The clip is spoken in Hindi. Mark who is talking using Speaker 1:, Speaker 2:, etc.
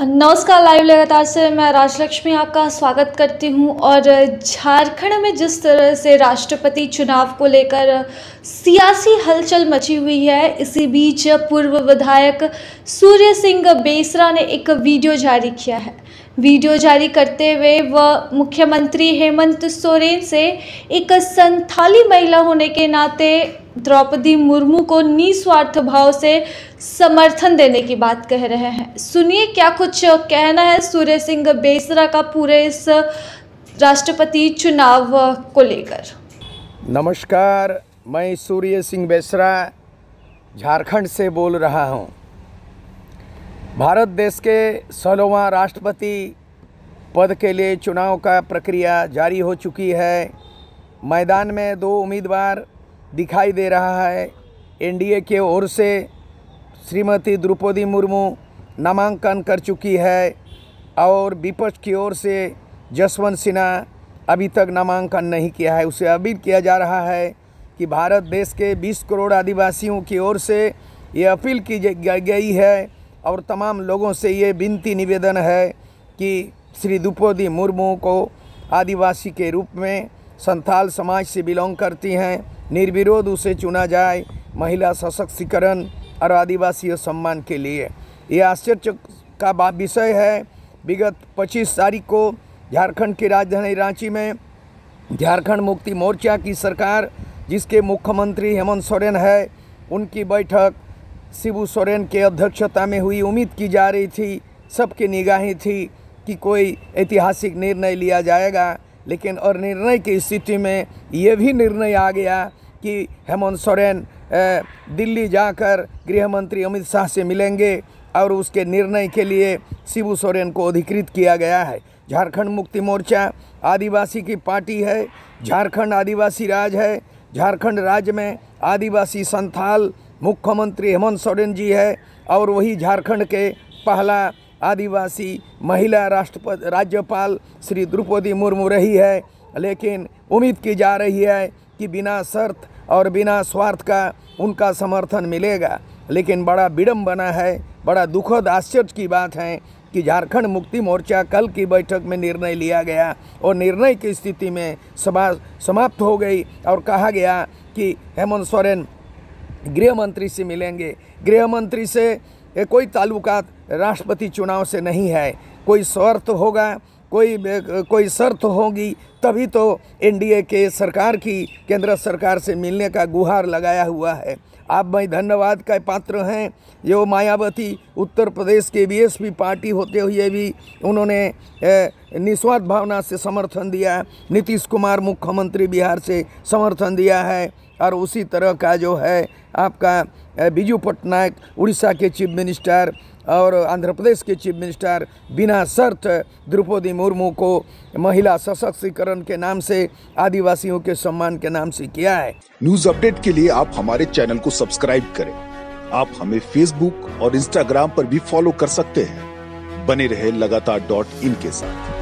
Speaker 1: नमस्कार लाइव लगातार से मैं राजलक्ष्मी आपका स्वागत करती हूं और झारखंड में जिस तरह से राष्ट्रपति चुनाव को लेकर सियासी हलचल मची हुई है इसी बीच पूर्व विधायक सूर्य सिंह बेसरा ने एक वीडियो जारी किया है वीडियो जारी करते हुए वह मुख्यमंत्री हेमंत सोरेन से एक संथाली महिला होने के नाते द्रौपदी मुर्मू को निस्वार्थ भाव से समर्थन देने की बात कह रहे हैं सुनिए क्या कुछ कहना है सूर्य सिंह बेसरा का पूरे इस राष्ट्रपति चुनाव को लेकर
Speaker 2: नमस्कार मैं सूर्य सिंह बेसरा झारखंड से बोल रहा हूँ भारत देश के सोलहवा राष्ट्रपति पद के लिए चुनाव का प्रक्रिया जारी हो चुकी है मैदान में दो उम्मीदवार दिखाई दे रहा है एनडीए के ओर से श्रीमती द्रौपदी मुर्मू नामांकन कर चुकी है और विपक्ष की ओर से जसवंत सिन्हा अभी तक नामांकन नहीं किया है उसे अभी किया जा रहा है कि भारत देश के 20 करोड़ आदिवासियों की ओर से ये अपील की गई है और तमाम लोगों से ये विनती निवेदन है कि श्री द्रुपदी मुर्मू को आदिवासी के रूप में संथाल समाज से बिलोंग करती हैं निर्विरोध उसे चुना जाए महिला सशक्तिकरण और आदिवासी सम्मान के लिए ये आश्चर्य का विषय है विगत 25 तारीख को झारखंड की राजधानी रांची में झारखंड मुक्ति मोर्चा की सरकार जिसके मुख्यमंत्री हेमंत सोरेन है उनकी बैठक शिबू सोरेन के अध्यक्षता में हुई उम्मीद की जा रही थी सबकी निगाहें थी कि कोई ऐतिहासिक निर्णय लिया जाएगा लेकिन और निर्णय की स्थिति में ये भी निर्णय आ गया कि हेमंत सोरेन दिल्ली जाकर गृह मंत्री अमित शाह से मिलेंगे और उसके निर्णय के लिए शिबू सोरेन को अधिकृत किया गया है झारखंड मुक्ति मोर्चा आदिवासी की पार्टी है झारखंड आदिवासी राज है झारखंड राज्य में आदिवासी संथाल मुख्यमंत्री हेमंत सोरेन जी है और वही झारखंड के पहला आदिवासी महिला राष्ट्रपति राज्यपाल श्री द्रौपदी मुर्मू रही है लेकिन उम्मीद की जा रही है कि बिना शर्त और बिना स्वार्थ का उनका समर्थन मिलेगा लेकिन बड़ा विडम्बना है बड़ा दुखद आश्चर्य की बात है कि झारखंड मुक्ति मोर्चा कल की बैठक में निर्णय लिया गया और निर्णय की स्थिति में समाप्त हो गई और कहा गया कि हेमंत सोरेन गृह मंत्री से मिलेंगे गृह मंत्री से कोई ताल्लुकात राष्ट्रपति चुनाव से नहीं है कोई स्वर्थ होगा कोई कोई शर्त होगी तभी तो एनडीए के सरकार की केंद्र सरकार से मिलने का गुहार लगाया हुआ है आप भाई धन्यवाद का पात्र हैं जो मायावती उत्तर प्रदेश के बीएसपी पार्टी होते हुए भी उन्होंने निस्वार्थ भावना से समर्थन दिया नीतीश कुमार मुख्यमंत्री बिहार से समर्थन दिया है और उसी तरह का जो है आपका बीजू पटनायक उड़ीसा के चीफ मिनिस्टर और आंध्र प्रदेश के चीफ मिनिस्टर बिना शर्त द्रौपदी मुर्मू को महिला सशक्तिकरण के नाम से आदिवासियों के सम्मान के नाम से किया है न्यूज अपडेट के लिए आप हमारे चैनल को सब्सक्राइब करें आप हमें फेसबुक और इंस्टाग्राम पर भी फॉलो कर सकते हैं
Speaker 1: बने रहे लगातार डॉट इन के साथ